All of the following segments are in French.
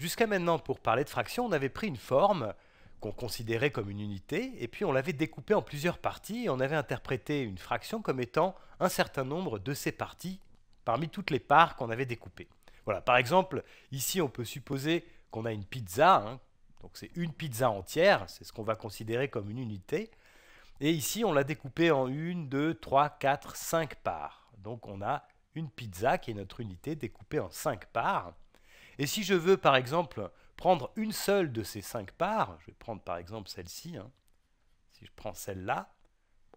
Jusqu'à maintenant, pour parler de fraction, on avait pris une forme qu'on considérait comme une unité, et puis on l'avait découpée en plusieurs parties, et on avait interprété une fraction comme étant un certain nombre de ces parties parmi toutes les parts qu'on avait découpées. Voilà, par exemple, ici on peut supposer qu'on a une pizza, hein, donc c'est une pizza entière, c'est ce qu'on va considérer comme une unité, et ici on l'a découpée en une, deux, trois, quatre, cinq parts. Donc on a une pizza qui est notre unité découpée en cinq parts. Et si je veux, par exemple, prendre une seule de ces cinq parts, je vais prendre par exemple celle-ci, hein. si je prends celle-là,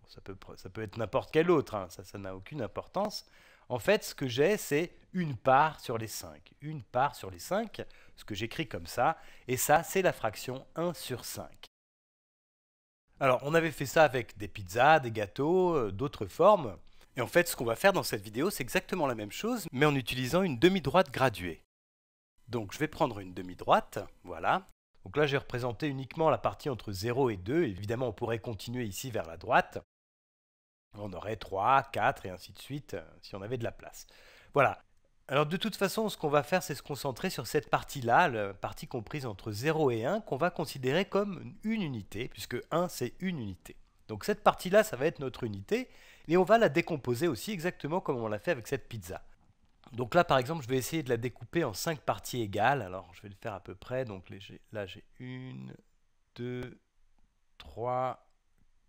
ça, peut, être n'importe quelle autre, hein, ça n'a aucune importance. En fait, ce que j'ai, c'est une part sur les cinq. Une part sur les cinq, ce que j'écris comme ça, et ça, c'est la fraction 1 sur 5. Alors, on avait fait ça avec des pizzas, des gâteaux, euh, d'autres formes. Et en fait, ce qu'on va faire dans cette vidéo, c'est exactement la même chose, mais en utilisant une demi-droite graduée. Donc je vais prendre une demi-droite, voilà. Donc là j'ai représenté uniquement la partie entre 0 et 2, évidemment on pourrait continuer ici vers la droite. On aurait 3, 4 et ainsi de suite euh, si on avait de la place. Voilà. Alors de toute façon, ce qu'on va faire, c'est se concentrer sur cette partie-là, la partie comprise entre 0 et 1, qu'on va considérer comme une unité, puisque 1 c'est une unité. Donc cette partie-là, ça va être notre unité, et on va la décomposer aussi exactement comme on l'a fait avec cette pizza. Donc là, par exemple, je vais essayer de la découper en 5 parties égales. Alors, je vais le faire à peu près. Donc là, j'ai 1, 2, 3,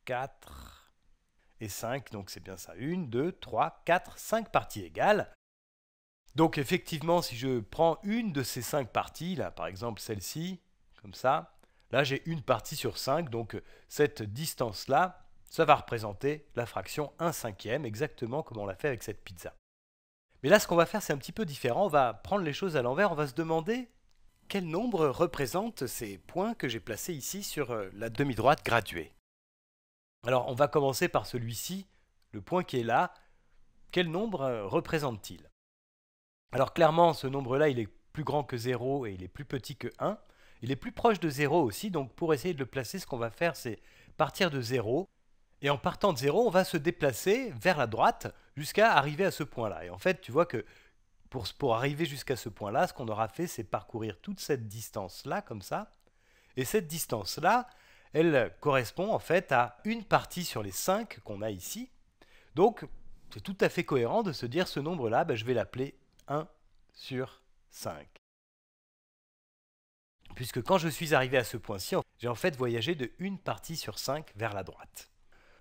4 et 5. Donc c'est bien ça. 1, 2, 3, 4, 5 parties égales. Donc effectivement, si je prends une de ces 5 parties, par exemple celle-ci, comme ça, là j'ai une partie sur 5. Donc cette distance-là, ça va représenter la fraction 1 cinquième, exactement comme on l'a fait avec cette pizza. Mais là, ce qu'on va faire, c'est un petit peu différent. On va prendre les choses à l'envers. On va se demander quel nombre représentent ces points que j'ai placés ici sur euh, la demi-droite graduée. Alors, on va commencer par celui-ci, le point qui est là. Quel nombre euh, représente-t-il Alors, clairement, ce nombre-là, il est plus grand que 0 et il est plus petit que 1. Il est plus proche de 0 aussi, donc pour essayer de le placer, ce qu'on va faire, c'est partir de 0 et en partant de 0, on va se déplacer vers la droite jusqu'à arriver à ce point-là. Et en fait, tu vois que pour, arriver jusqu'à ce point-là, ce qu'on aura fait, c'est parcourir toute cette distance-là, comme ça. Et cette distance-là, elle correspond en fait à une partie sur les 5 qu'on a ici. Donc, c'est tout à fait cohérent de se dire ce nombre-là, ben, je vais l'appeler 1 sur 5. Puisque quand je suis arrivé à ce point-ci, j'ai en fait voyagé de une partie sur 5 vers la droite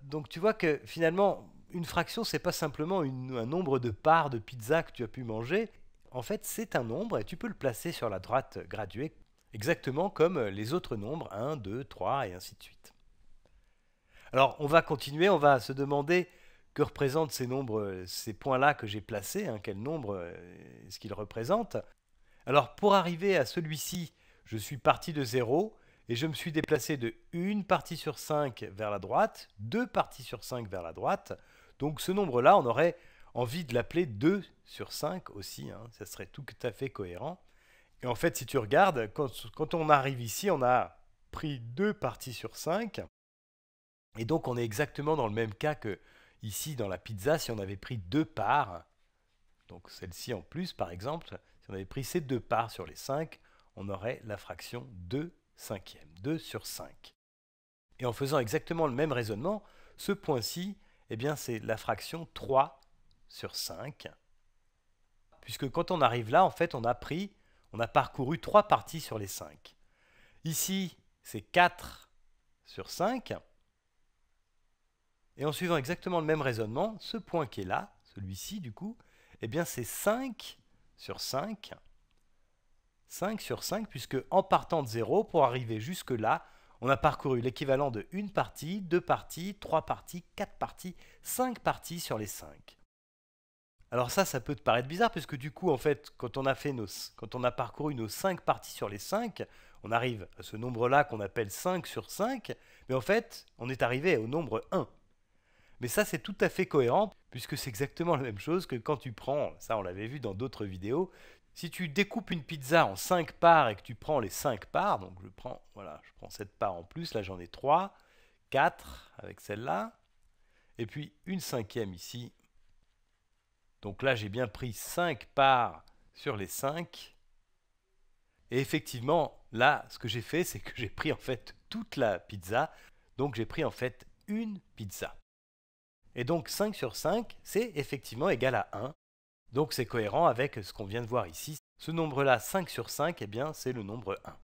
donc tu vois que finalement, une fraction, c'est pas simplement un nombre de parts de pizza que tu as pu manger. En fait, c'est un nombre et tu peux le placer sur la droite graduée, exactement comme les autres nombres 1, 2, 3 et ainsi de suite. Alors, on va continuer, on va se demander que représentent ces nombres, ces points-là que j'ai placés, hein, quel nombre euh, est-ce qu'ils représentent. Alors, pour arriver à celui-ci, je suis parti de 0, et je me suis déplacé de une partie sur 5 vers la droite, 2 parties sur 5 vers la droite. Donc ce nombre-là, on aurait envie de l'appeler 2 sur 5 aussi, hein. ça serait tout à fait cohérent. Et en fait, si tu regardes, quand, quand on arrive ici, on a pris deux parties sur 5, et donc on est exactement dans le même cas que ici dans la pizza, si on avait pris deux parts, donc celle-ci en plus par exemple, si on avait pris ces deux parts sur les 5, on aurait la fraction 2 cinquième, 2 sur 5. Et en faisant exactement le même raisonnement, ce point-ci, eh c'est la fraction 3 sur 5. Puisque quand on arrive là, en fait, on a pris, on a parcouru 3 parties sur les 5. Ici, c'est 4 sur 5. Et en suivant exactement le même raisonnement, ce point qui est là, celui-ci du coup, eh bien c'est 5 sur 5. 5 sur 5, puisque en partant de 0, pour arriver jusque-là, on a parcouru l'équivalent de 1 partie, 2 parties, 3 parties, 4 parties, 5 parties sur les 5. Alors ça, ça peut te paraître bizarre, puisque du coup, en fait, quand on a, fait nos, quand on a parcouru nos 5 parties sur les 5, on arrive à ce nombre-là qu'on appelle 5 sur 5, mais en fait, on est arrivé au nombre 1. Mais ça, c'est tout à fait cohérent, puisque c'est exactement la même chose que quand tu prends, ça on l'avait vu dans d'autres vidéos, si tu découpes une pizza en 5 parts et que tu prends les 5 parts, donc je prends, voilà, je prends cette part en plus, là j'en ai 3, 4 avec celle-là, et puis une cinquième ici. Donc là j'ai bien pris 5 parts sur les 5. Et effectivement, là, ce que j'ai fait, c'est que j'ai pris en fait toute la pizza. Donc j'ai pris en fait une pizza. Et donc 5 sur 5, c'est effectivement égal à 1. Donc c'est cohérent avec ce qu'on vient de voir ici. Ce nombre-là, 5 sur 5, eh bien c'est le nombre 1.